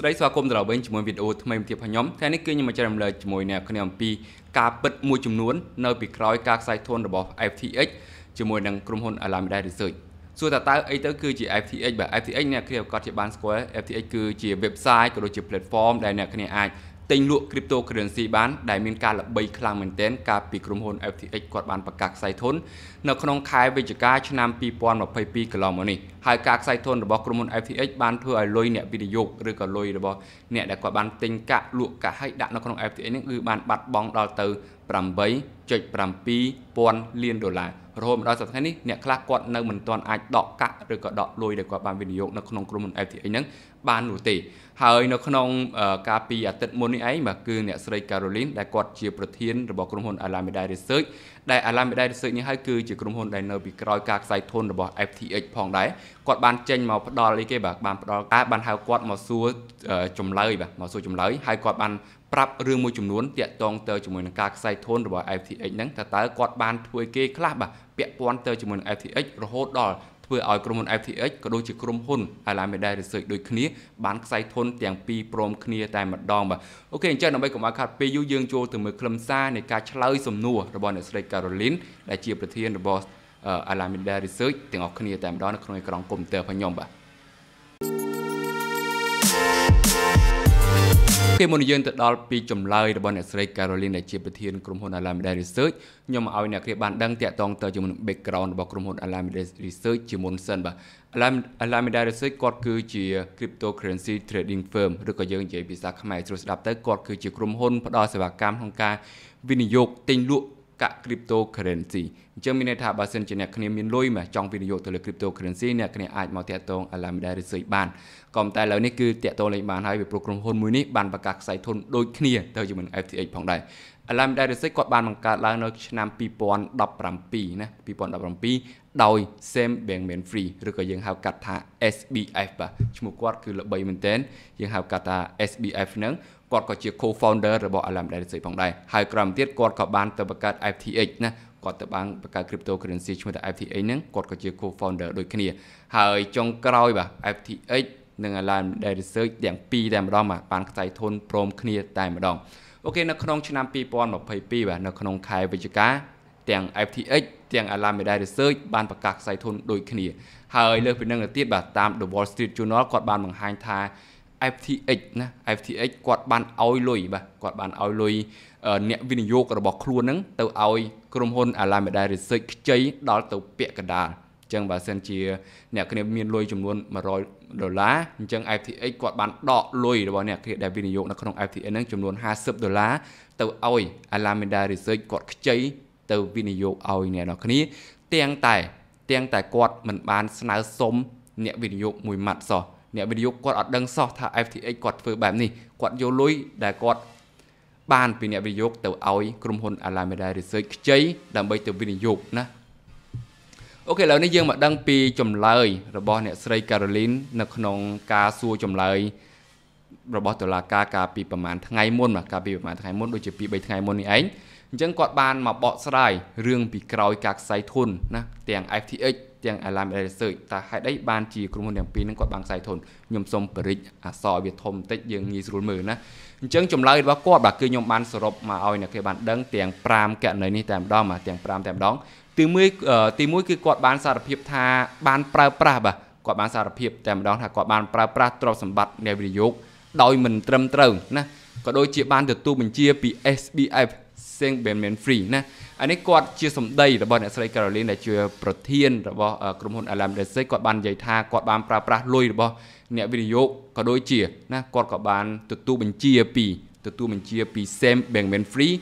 ស្ដីស្វាគមន៍ត្រឡប់វិញជាមួយវីដេអូថ្មីមួយទៀតរបស់ខ្ញុំថ្ងៃនេះគឺខ្ញុំមកចែករំលែកជាមួយអ្នកគ្នាអំពីការពិតមួយចំនួន នៅពីក្រោយការខ្សែធនរបស់ FTX ជាមួយនឹងក្រុមហ៊ុន Alameda Research សួរតើតើអីទៅគឺជា FTX បាទ FTX អ្នកគ្នាប្រកាសជាបានស្គាល់ FTX គឺជា website ក៏ដូចជា platform ដែលអ្នកគ្នាអាចទិញលក់ cryptocurrency បានដែលមានការល្បីខ្លាំងមែនទែនកាលពីក្រុមហ៊ុន FTX គាត់បានប្រកាសខ្សែធននៅក្នុងខែវិច្ឆិកាឆ្នាំ2022កន្លងមកនេះហើយការខ្សែធនរបស់ក្រុមហ៊ុន FTX បានធ្វើឲ្យលុយអ្នកវិនិយោគឬក៏លុយរបស់អ្នកដែលគាត់បានទិញកាក់លក់កាក់ហើយដាក់នៅក្នុង FTX នេះគឺបានបាត់បង់ដល់ទៅ8.7000លានដុល្លាររហូតមកដល់សប្តាហ៍នេះអ្នកខ្លះគាត់នៅមិនទាន់អាចដកកាក់ឬក៏ដកលុយដែលគាត់បានវិនិយោគនៅក្នុងក្រុមហ៊ុន FTX ហ្នឹងបាននោះទេហើយនៅក្នុង កាលពីអាទិត្យមុននេះឯងបាទគឺអ្នកស្រី Caroline ដែលគាត់ជាប្រធានរបស់ក្រុមហ៊ុន Alameda Research ដែល Alameda Research នេះហើយគឺជាក្រុមហ៊ុនដែលនៅពីក្រោយការខ្សែធនរបស់ FTX ផងដែរគាត់បានចេញមកផ្ដល់អីគេបាទបានផ្ដល់ការបានហៅគាត់មកសួរចម្លើយបាទមកសួរចម្លើយហើយគាត់បានប្រាប់រឿងមួយចំនួនតាក់ទងទៅជាមួយនឹងការខ្សែធនរបស់ FTX ហ្នឹងថាតើគាត់បានធ្វើគេខ្លះបាទពាក់ព័ន្ធទៅជាមួយនឹង FTX រហូតដល់ធ្វើឲ្យក្រុមហ៊ុន FTX ក៏ដូចជាក្រុមហ៊ុន Alameda Research ដូចគ្នាបានខ្សែធនទាំងពីរព្រមគ្នាតែម្ដងបាទអូខេអញ្ចឹងដើម្បីកុំឲ្យខាត់ពេលយូរយើងចូលទៅមើលខ្លឹមសារនៃការឆ្លើយសំណួររបស់អ្នកស្រី Caroline ដែលជាប្រធានរបស់ Alameda Research ទាំងអស់គ្នាតែម្ដងនៅក្នុងអេក្រង់កុំព្យូទ័ររបស់ខ្ញុំបាទទេមុនយើងទៅដល់ពីចម្លើយរបស់អ្នកស្រី Caroline ដែលជាប្រធានក្រុមហ៊ុន Alameda Research ខ្ញុំឲ្យអ្នកគ្រាបានដឹងតាក់ទងទៅជាមួយនឹង background របស់ក្រុមហ៊ុន Alameda Research ជាមុនសិនបាទ Alameda Research គាត់គឺជា cryptocurrency trading firm ឬក៏យើងនិយាយភាសាខ្មែរស្រួលស្ដាប់ទៅគាត់គឺជាក្រុមហ៊ុនផ្ដល់សេវាកម្មក្នុងការវិនិយោគទិញលក់កាក់ cryptocurrency អញ្ចឹងមានន័យថាបើសិនជាអ្នកគ្នាមានលុយមកចង់វិនិយោគទៅលើ cryptocurrency អ្នកគ្នាអាចមកតាក់ទង Alameda Research បានក៏តែឥឡូវនេះគឺតាក់ទងលេងបានហើយវាព្រោះក្រុមហ៊ុនមួយនេះបានបង្កើតខ្សែធនដូចគ្នាទៅជាមួយ FTX ផងដែរ Alameda Research គាត់បានបង្កើតឡើងនៅឆ្នាំ2017ណា2017ដោយ Sam Bankman-Fried ឬក៏យើងហៅកាត់ថា SBF បាទឈ្មោះគាត់គឺល្បីមែនទែនយើងហៅកាត់ថា SBF ហ្នឹងគាត់ក៏ជា co-founder របស់ Alam Dynasty ផងដែរហើយក្រោយមកទៀតគាត់ក៏បានទៅបង្កើត FTX ណាគាត់ទៅបានបង្កើត cryptocurrency ឈ្មោះថា FTX ហ្នឹងគាត់ក៏ជា co-founder ដូចគ្នា ហើយចុងក្រោយបាទ FTX និង Alan Day Research ទាំងពីរតែម្ដងបាទបានខ្ចីធនព្រមគ្នា តែម្ដងអូខេនៅក្នុងឆ្នាំ2022បាទនៅក្នុងខែវិច្ឆិកាទាំង FTX ទាំង Alan Day Research បានប្រកាសខ្សែធនដូចគ្នា ហើយលើសពីនឹងទៅទៀតបាទតាម The Wall Street Journal គាត់បានបង្ហាញថា FTX ណា FTX គាត់បានឲ្យលុយបាទគាត់បានឲ្យលុយអ្នកវិនិយោគរបស់ខ្លួនហ្នឹងទៅឲ្យក្រុមហ៊ុន Alameda Research ខ្ចីដល់ទៅពាក់កណ្ដាលអញ្ចឹងបើសិនជា អ្នកគ្នាមានលុយចំនួន100ដុល្លារអញ្ចឹង FTX គាត់បានដកលុយរបស់អ្នកគ្នាដែលវិនិយោគនៅក្នុង FTX ហ្នឹងចំនួន50ដុល្លារទៅឲ្យ Alameda Research គាត់ខ្ចីទៅវិនិយោគឲ្យអ្នកនរគ្នាទាំងតែ ទាំងតែគាត់មិនបាន ស្នើសុំអ្នកវិនិយោគមួយម៉ាត់សោះអ្នកវិនិយោគគាត់អត់ដឹងសោះថា FTX គាត់ធ្វើបែបនេះគាត់យកលុយដែលគាត់បាន ពីអ្នកវិនិយោគទៅឲ្យក្រុមហ៊ុន Alameda Research ខ្ចីដើម្បីទៅវិនិយោគណាអូខេឥឡូវនេះយើងមក ដឹងពីចម្លើយរបស់អ្នកស្រី Caroline នៅក្នុងការសួរចម្លើយរបស់តុលាការកាលពីប្រហែលថ្ងៃមុនកាលពីប្រហែលថ្ងៃមុនដូចជា2 3ថ្ងៃមុននេះឯងអញ្ចឹងគាត់បានមកបកស្រាយរឿងពីក្រោយការខ្សែធនណាទាំង FTX ទាំង Alam Research តើហេតុអីបានជាក្រុមហ៊ុនទាំងពីរហ្នឹងគាត់បានខ្សែធនខ្ញុំសូមបរិចអសរវាធំបន្តិចយើងងាយស្រួលមើលណាអញ្ចឹងចម្លើយរបស់គាត់បាទគឺខ្ញុំបានសរុបមកឲ្យអ្នកគេបានដឹងទាំង5ករណីនេះតែម្ដងបាទទាំង5តែម្ដងទី1ទី1គឺគាត់បាន សារភាពថាបានប្រើប្រាស់បាទគាត់បានសារភាពតែម្ដង ថាគាត់បានប្រើប្រាស់ទ្រព្យសម្បត្តិនៃវិនិយោគដោយមិនត្រឹមត្រូវណាក៏ដូចជា បានទទួលបញ្ជាពី SBF Sing Benman Free ណាអានេះគាត់ជាសម្ដីរបស់អ្នកស្រី Caroline ដែលជាប្រធានរបស់ក្រុមហ៊ុន Alam Desai គាត់បាននិយាយថាគាត់បានប្រើប្រាស់លុយរបស់អ្នកវិនិយោគក៏ដូចជាណាគាត់ក៏បានទទួលបញ្ជាពីទទួលបញ្ជាពី Sam Bankman Free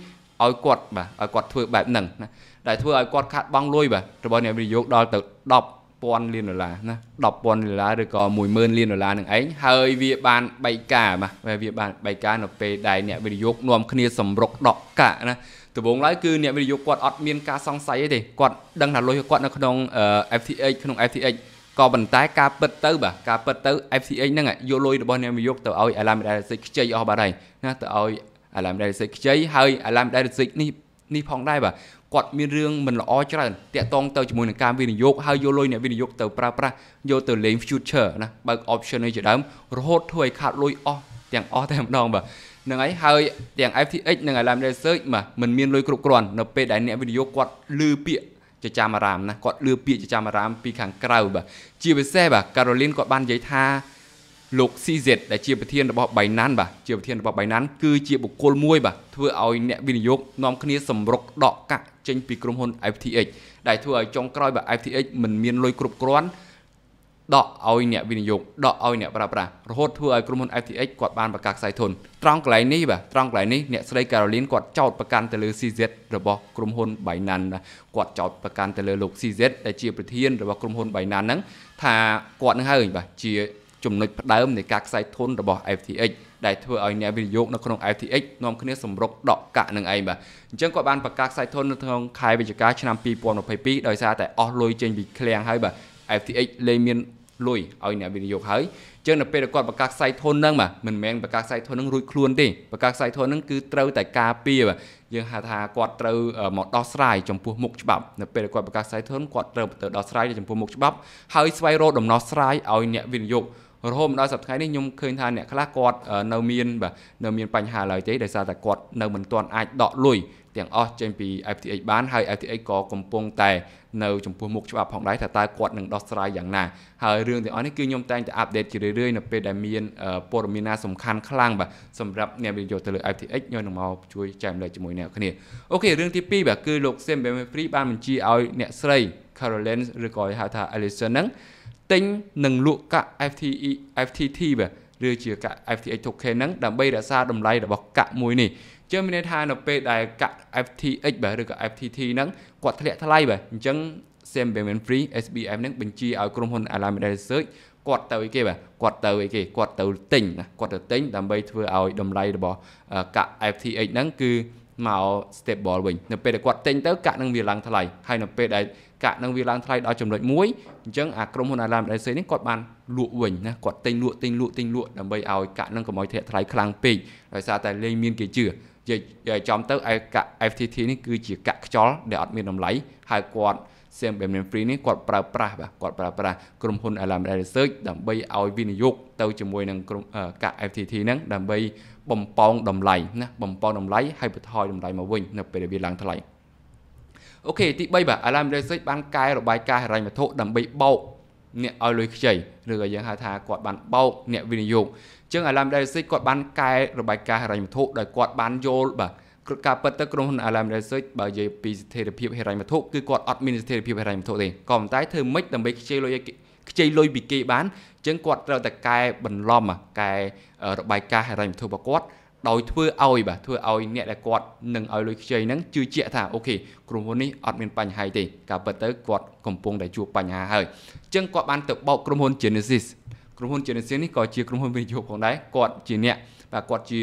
ឲ្យគាត់បាទឲ្យគាត់ធ្វើបែបហ្នឹងណាដែលធ្វើឲ្យគាត់ខាត់បង់លុយបាទរបស់អ្នកវិនិយោគដល់ទៅ10 10,000លានដុល្លារណា10,000លានដុល្លារឬក៏10,000លានដុល្លារនឹងឯងហើយវាបានបែកការបាទវាបានបែកការនៅពេលដែលអ្នកវិនិយោគនាំគ្នា សម្រុកដកកាក់ណាដំបូងឡើយគឺអ្នកវិនិយោគគាត់អត់មានការសង្ស័យអីទេគាត់ដឹងថាលុយគាត់នៅក្នុង FTX ក្នុង FTX ក៏ប៉ុន្តែការពិតទៅបាទការពិតទៅ FTX ហ្នឹងយកលុយរបស់អ្នកវិនិយោគទៅឲ្យ Alameda Research ខ្ចីអស់បាត់ហើយណាទៅឲ្យ Alameda Research ខ្ចីហើយ Alameda Research នេះនេះផងដែរបាទគាត់មានរឿងមិនល្អច្រើនតាក់ទងទៅជាមួយនឹងការវិនិយោគហើយយកលុយអ្នកវិនិយោគទៅប្រើប្រាស់យកទៅលេង future ណាបើក option នេះជាដើមរហូតធ្វើឲ្យ ខាតលុយអស់ទាំងអស់តែម្ដងបាទនឹងហើយហើយទាំង FTX និង Alameda Research បាទมันមានលុយគ្រប់គ្រាន់នៅពេលដែលអ្នកវិនិយោគគាត់លឺពាក្យជាចាំអារាមណាគាត់លឺពាក្យជាចាំអារាម ពីខាងក្រៅបាទជាពិសេសបាទ Caroline គាត់បាននិយាយថាលោក CZ ដែលជាប្រធានរបស់ Binance បាទជាប្រធានរបស់ Binance គឺជាបុគ្គលមួយបាទធ្វើឲ្យអ្នកវិនិយោគនាំគ្នា សម្រុកដកកាក់ចេញពីក្រុមហ៊ុន FTX ដែលធ្វើឲ្យចុងក្រោយបាទ FTX មិនមានលុយគ្រប់គ្រាន់ដកឲ្យអ្នកវិនិយោគដកឲ្យអ្នកប្រើប្រាស់រហូតធ្វើឲ្យក្រុមហ៊ុន FTX គាត់បានប្រកាសខ្សែធនត្រង់កន្លែងនេះបាទត្រង់កន្លែងនេះអ្នកស្រី Caroline គាត់ចោទប្រកាន់ទៅលើ CZ របស់ក្រុមហ៊ុន Binance គាត់ចោទប្រកាន់ទៅលើលោក CZ ដែលជាប្រធានរបស់ក្រុមហ៊ុន Binance ហ្នឹងថាគាត់នឹងហើយបាទជាចំណុចផ្ដើមនៃការខ្សែធនរបស់ FTX ដែលធ្វើឲ្យអ្នកវិនិយោគនៅក្នុង FTX នាំគ្នាសម្រុកដកកាក់នឹងឯងបាទអញ្ចឹងគាត់បានប្រកាសខ្សែធននៅក្នុងខែវិច្ឆិកាឆ្នាំ2022ដោយសារតែអស់លុយចេញពីឃ្លាំងហើយបាទ FTX លែងមានលុយឲ្យអ្នកវិនិយោគហើយអញ្ចឹងនៅពេលដែលគាត់ប្រកាសខ្សែធនហ្នឹងបាទមិនមែនប្រកាសខ្សែធនហ្នឹងរួចខ្លួនទេប្រកាសខ្សែធនហ្នឹងគឺត្រូវតែការពារបាទយើងហៅថាគាត់ត្រូវមកដោះស្រាយចំពោះមុខច្បាប់នៅពេលគាត់ប្រកាសខ្សែធនគាត់ត្រូវទៅដោះស្រាយចំពោះមុខច្បាប់ហើយស្វែងរកដំណោះស្រាយឲ្យអ្នកវិនិយោគរហូតមកដល់សប្តាហ៍នេះខ្ញុំឃើញថាអ្នកខ្លះគាត់នៅមានបាទនៅមានបញ្ហាឡើយទេដោយសារតែគាត់នៅមិនទាន់អាចដកលុយទាំងអស់ចេញពី FTX បានហើយ FTX ក៏កំពុងតែនៅចំពោះមុខច្បាប់ផងដែរថាតើគាត់នឹងដោះស្រាយយ៉ាងណាហើយរឿងទាំងអស់នេះគឺខ្ញុំតែងតែអាប់ដេតជារឿយៗនៅពេលដែលមានព័ត៌មានណាសំខាន់ខ្លាំងបាទសម្រាប់អ្នកវិនិយោគទៅលើ FTX ខ្ញុំនឹងមកជួយចែករំលែកជាមួយអ្នកគ្នាអូខេរឿងទី2បាទគឺលោក Sam Bankman-Fried បានបញ្ជាឲ្យអ្នកស្រី Caroline ឬក៏ហៅថា Ellison ហ្នឹងទិញនិងលក់កាក់ FTE FTT បាទឬជាកាក់ FTX token ហ្នឹងដើម្បីរក្សាតម្លៃរបស់កាក់មួយនេះចឹងមានន័យថានៅពេលដែលកាក់ FTX បាទឬក៏ FTT ហ្នឹងគាត់ធ្លាក់ថ្លៃបាទអញ្ចឹង Sam Bankman-Fried SBF ហ្នឹងបញ្ជាឲ្យក្រុមហ៊ុន Alameda Research គាត់ទៅអីគេបាទគាត់ទៅអីគេគាត់ទៅទិញណាគាត់ទៅទិញដើម្បីធ្វើឲ្យតម្លៃរបស់កាក់ FTX ហ្នឹងគឺមក stable វិញនៅពេលដែលគាត់ទិញទៅកាក់នឹងវាឡើងថ្លៃហើយនៅពេលដែលកាក់នឹងវាឡើងថ្លៃដល់ចំណុចមួយអញ្ចឹងអាក្រុមហ៊ុន Alam Legacy នេះគាត់បានលក់វិញណាគាត់ទិញលក់ទិញលក់ទិញលក់ដើម្បីឲ្យកាក់នឹងកុំឲ្យធ្លាក់ថ្លៃខ្លាំងពេកដោយសារតែលែងមានគេជឿនិយាយចំទៅឯកាក់ FTT នេះគឺជាកាក់ខ្យល់ដែលអត់មានតម្លៃហើយគាត់ Sam Bankman Free នេះគាត់ប្រើប្រាស់បាទគាត់ប្រើប្រាស់ក្រុមហ៊ុន Alam Research ដើម្បីឲ្យវិនិយោគទៅជាមួយនឹងក្រុមកាក់ FTT ហ្នឹងដើម្បីបំពងតម្លៃណាបំពងតម្លៃហើយបន្ថយតម្លៃមកវិញនៅពេលដែលវាឡើងថ្លៃអូខេទី3បាទ Alam Research បានកែរបាយការណ៍ហិរញ្ញវត្ថុដើម្បីបោកអ្នកឲ្យលុយខ្ចីឬក៏យើងហៅថាគាត់បានបោកអ្នកវិនិយោគអញ្ចឹង Alam Research គាត់បានកែរបាយការណ៍ហិរញ្ញវត្ថុដោយគាត់បានយល់បាទការពិតទៅក្រុមហ៊ុន Alam Research បើនិយាយពីស្ថិរភាពហិរញ្ញវត្ថុគឺគាត់អត់មានស្ថិរភាពហិរញ្ញវត្ថុទេក៏ប៉ុន្តែធ្វើម៉េចដើម្បីខ្ចីលុយឲ្យខ្ចីលុយពីគេបានអញ្ចឹងគាត់ត្រូវតែកែបន្លំកែរបាយការណ៍ហិរញ្ញវត្ថុរបស់គាត់ដោយធ្វើឲ្យបាទធ្វើឲ្យអ្នកដែលគាត់នឹងឲ្យលុយខ្ចីហ្នឹងជឿជាក់ថាអូខេក្រុមហ៊ុននេះអត់មានបញ្ហាទេការពិតទៅគាត់កំពុងតែជួបបញ្ហាហើយអញ្ចឹងគាត់បានទៅបោកក្រុមហ៊ុន Genesis ក្រុមហ៊ុន Genesis នេះក៏ជាក្រុមហ៊ុនវិនិយោគផងដែរគាត់ជាអ្នកបាទគាត់ជា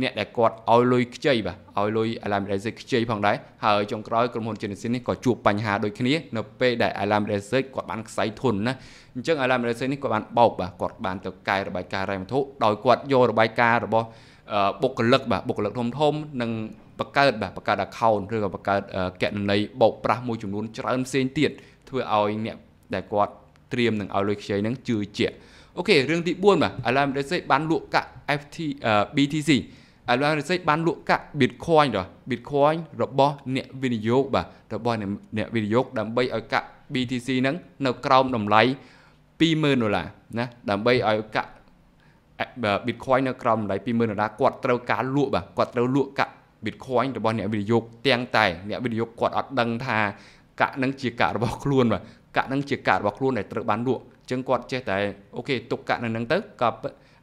អ្នកដែលគាត់ឲ្យលុយខ្ចីបាទឲ្យលុយ Alam Research ខ្ចីផងដែរហើយចុងក្រោយក្រុមហ៊ុន Genesis នេះក៏ជួបបញ្ហាដូចគ្នានៅពេលដែល Alam Research គាត់បានខ្សែធនណាអញ្ចឹង Alam Research នេះគាត់បានបោកបាទគាត់បានទៅកែរបាយការណ៍រៃវត្ថុដោយគាត់យករបាយការណ៍របស់បុគ្គលិកបាទបុគ្គលិកធំធំនិងបង្កើតបាទបង្កើត account ឬក៏បង្កើតកណន័យបោកប្រាស់មួយចំនួនច្រើនផ្សេងទៀតធ្វើឲ្យអ្នកដែលគាត់ត្រៀមនឹងឲ្យលុយខ្ចីហ្នឹងជឿជាក់អូខេរឿងទី4បាទ Alameda Sey បានលក់កាក់ FT BTC Alameda Sey បានលក់កាក់ Bitcoin ដល់ Bitcoin របស់អ្នកវិនិយោគបាទរបស់អ្នកវិនិយោគដើម្បីឲ្យកាក់ BTC ហ្នឹងនៅក្រោមតម្លៃ20,000ដុល្លារណាដើម្បីឲ្យកាក់ Bitcoin នៅក្រោមតម្លៃ20000ដុល្លារគាត់ត្រូវការលក់បាទគាត់ត្រូវលក់កាក់ Bitcoin របស់អ្នកវិនិយោគទាំងតែអ្នកវិនិយោគគាត់អត់ដឹងថាកាក់នឹងជាកាក់របស់ខ្លួនបាទកាក់នឹងជាកាក់របស់ខ្លួនដែលត្រូវបានលក់អញ្ចឹងគាត់ចេះតែអូខេទុកកាក់នៅនឹងទៅក៏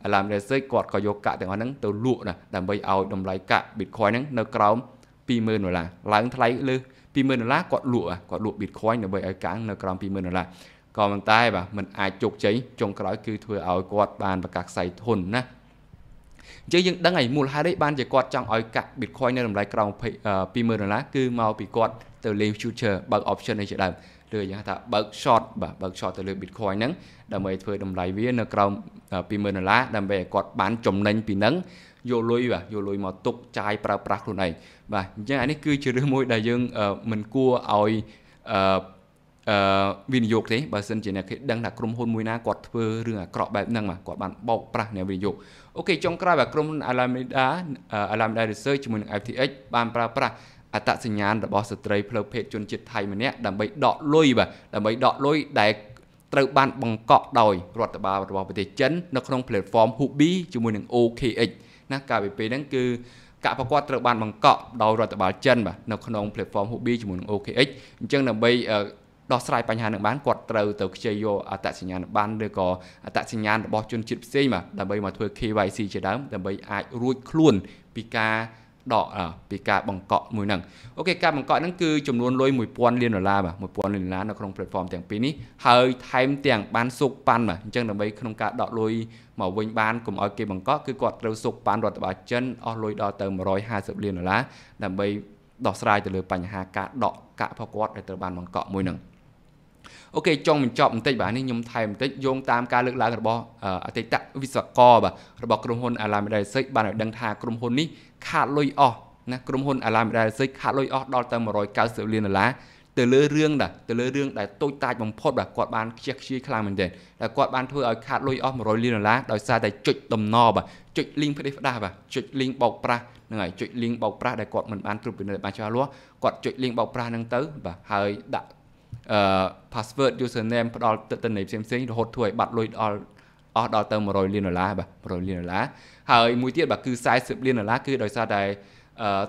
អាឡាមរេសេគាត់ក៏យកកាក់ទាំងអស់ហ្នឹងទៅលក់ណាដើម្បីឲ្យតម្លៃកាក់ Bitcoin ហ្នឹងនៅក្រោម20000ដុល្លារឡើងថ្លៃលើ20000ដុល្លារគាត់លក់គាត់លក់ Bitcoin ដើម្បីឲ្យកាក់នៅក្រោម20000ដុល្លារក៏ប៉ុន្តែបាទมันអាចជោគជ័យចុងក្រោយគឺធ្វើឲ្យគាត់បានប្រកាសខ្សែធនណាអញ្ចឹងយើងដឹងហើយមូលហេតុអីបានជាគាត់ចង់ឲ្យកាក់ Bitcoin នៅតម្លៃក្រោម20000ដុល្លារគឺមកពីគាត់ទៅលេង future បើក option នេះជាដើមឬយ៉ាងថាបើក short បាទបើក short ទៅលើ Bitcoin ហ្នឹងដើម្បីធ្វើតម្លៃវានៅក្រោម20000ដុល្លារដើម្បីឲ្យគាត់បានចំណេញពីហ្នឹងយកលុយបាទយកលុយមកទុកចាយប្រើប្រាស់ខ្លួនឯងបាទអញ្ចឹងអានេះគឺជារឿងមួយដែលយើងមិនគួរឲ្យអឺអឺវិនិយោគទេបើសិនជាអ្នកគេដឹងថាក្រុមហ៊ុនមួយណាគាត់ធ្វើរឿងអាក្រក់បែបហ្នឹងមកគាត់បានបោកប្រាស់អ្នកវិនិយោគអូខេចុងក្រោយបាទក្រុមហ៊ុន Alameda Alameda Research ជាមួយនឹង FTX បានប្រើប្រាស់អត្តសញ្ញាណរបស់ស្ត្រីផ្លូវភេទជនជាតិថៃម្នាក់ដើម្បីដកលុយបាទដើម្បីដកលុយដែលត្រូវបានបង្កក់ដោយរដ្ឋបាលរបស់ប្រទេសចិន នៅក្នុង platform Hubi ជាមួយនឹង OKX ណាកាលពីពេលហ្នឹងគឺកបគាត់ត្រូវបានបង្កក់ដោយរដ្ឋបាលចិនបាទនៅក្នុង platform Hubi ជាមួយនឹង OKX អញ្ចឹងដើម្បីដោះស្រាយបញ្ហានឹងបានគាត់ត្រូវទៅខ្ចីយកអត្តសញ្ញាណប័ណ្ណឬក៏អត្តសញ្ញាណរបស់ជនជាតិផ្សេងមកដើម្បីមកធ្វើ KYC ជាដើមដើម្បីអាចរួចខ្លួនពីការដកពីការបង្កក់មួយហ្នឹងអូខេការបង្កក់ហ្នឹងគឺចំនួនលុយ1000លានដុល្លារបាទ1000លានដុល្លារនៅក្នុង platform ទាំងពីរនេះហើយថែមទាំងបានសុកប៉ាន់បាទអញ្ចឹងដើម្បីក្នុងការដកលុយមកវិញបានកុំឲ្យគេបង្កក់គឺគាត់ត្រូវសុកប៉ាន់រដ្ឋបាលចិនអស់លុយដល់ទៅ150លានដុល្លារដើម្បីដោះស្រាយទៅលើបញ្ហាការដកកាក់របស់គាត់ដែលត្រូវបានបង្កក់មួយហ្នឹងអូខេចុងបញ្ចប់បន្តិចបាទនេះខ្ញុំថែមបន្តិចយោងតាមការលើកឡើងរបស់អតីតវិស្វករបាទរបស់ក្រុមហ៊ុន Alameda Research បានឲ្យដឹងថាក្រុមហ៊ុននេះខាតលុយអស់ណាក្រុមហ៊ុន Alameda Research ខាតលុយអស់ដល់ទៅ190លានដុល្លារទៅលើរឿងដែរទៅលើរឿងដែលតូចតាចបំផុតបាទគាត់បានខ្ជិះខ្ជាយខ្លាំងមែនទែនតែគាត់បានធ្វើឲ្យខាតលុយអស់100លានដុល្លារដោយសារតែចុចដំណបាទចុច link ផ្ដេសផ្ដាស់បាទចុច link បោកប្រាស់ហ្នឹងហើយចុច link បោកប្រាស់ដែលគាត់មិនបានត្រួតពិនិត្យបានច្បាស់លាស់គាត់ចុច link បោកប្រាស់ហ្នឹងទៅបាទហើយដាក់អឺ password username ផ្ដល់ទិន្នន័យផ្សេងៗរហូតធ្វើឲ្យបាត់លុយដល់អស់ដល់ទៅ100លានដុល្លារបាទ100លានដុល្លារហើយមួយទៀតបាទគឺ40លានដុល្លារគឺដោយសារតែ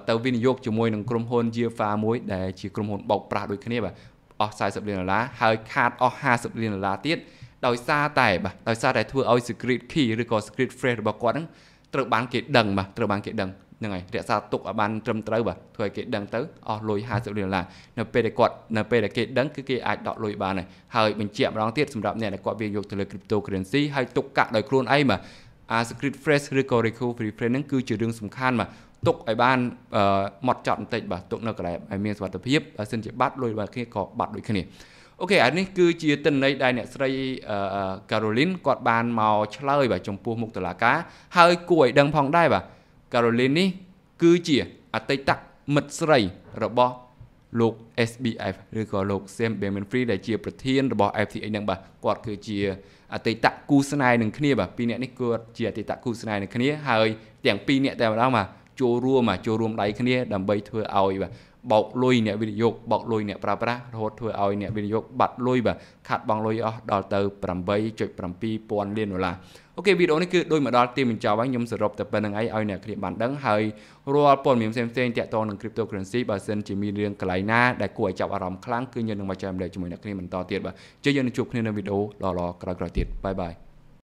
ទៅវិនិយោគជាមួយនឹងក្រុមហ៊ុន Java មួយដែលជាក្រុមហ៊ុនបោកប្រាស់ដូចគ្នាបាទអស់40លានដុល្លារហើយខាតអស់50លានដុល្លារទៀតដោយសារតែបាទដោយសារតែធ្វើឲ្យ secret key ឬក៏ secret phrase របស់គាត់ហ្នឹងត្រូវបានគេដឹងបាទត្រូវបានគេដឹងហ្នឹងហើយរក្សាទុកឲ្យបានត្រឹមត្រូវបាទធ្វើឲ្យគេដឹងទៅអស់លុយ50លានដុល្លារនៅពេលដែលគាត់នៅពេលដែលគេដឹងគឺគេអាចដកលុយបានហើយហើយបញ្ជាក់ម្ដងទៀតសម្រាប់អ្នកដែលគាត់វាយកទៅលើ cryptocurrency ហើយទុកកាក់ដោយខ្លួនឯងបាទអា secret phrase ឬក៏ recovery phrase ហ្នឹងគឺជារឿងសំខាន់បាទទុកឲ្យបានម៉ត់ចត់បន្តិចបាទទុកនៅកន្លែងឲ្យមានសុវត្ថិភាពបើសិនជាបាត់លុយបាត់គ្នាក៏បាត់ដូចគ្នាអូខេអានេះគឺជាទិន្នន័យដែលអ្នកស្រីការូលីនគាត់បានមកឆ្លើយបាទចំពោះមុខតុលាការ ហើយគួរឲ្យដឹងផងដែរបាទ Caroline នេះគឺជាអតីតមិត្តស្រីរបស់លោក SBF ឬក៏លោក Sam Bankman-Fried ដែលជាប្រធានរបស់ FTA នឹងបាទគាត់គឺជាអតីតគូស្នេហ៍នឹងគ្នាបាទពីរនាក់នេះគាត់ជាអតីតគូស្នេហ៍នឹងគ្នាហើយទាំងពីរនាក់តែម្ដងបាទចូលរួមចូលរួមដៃគ្នាដើម្បីធ្វើឲ្យបាទបោកលុយអ្នកវិនិយោគបោកលុយអ្នកប្រើប្រាស់រហូតធ្វើឲ្យអ្នកវិនិយោគបាត់លុយបាទខាត់បង់លុយអស់ដល់ទៅ8.7000លានដុល្លារអូខេវីដេអូនេះគឺដូចមកដល់ទីបញ្ចប់ហើយខ្ញុំសរុបតែប៉ុណ្្នឹងឯងឲ្យអ្នកគ្រាបានដឹងហើយរាល់ព័ត៌មានផ្សេងៗទាក់ទងនឹង cryptocurrency បើសិនជាមានរឿងកន្លែងណាដែលគួរឲ្យចាប់អារម្មណ៍ខ្លាំងគឺយើងនឹងមកចែករំលែកជាមួយអ្នកគ្រាបន្តទៀតបាទជ័យយើងនឹងជួបគ្នានៅវីដេអូល្អៗក្រោយៗទៀតបាយបាយ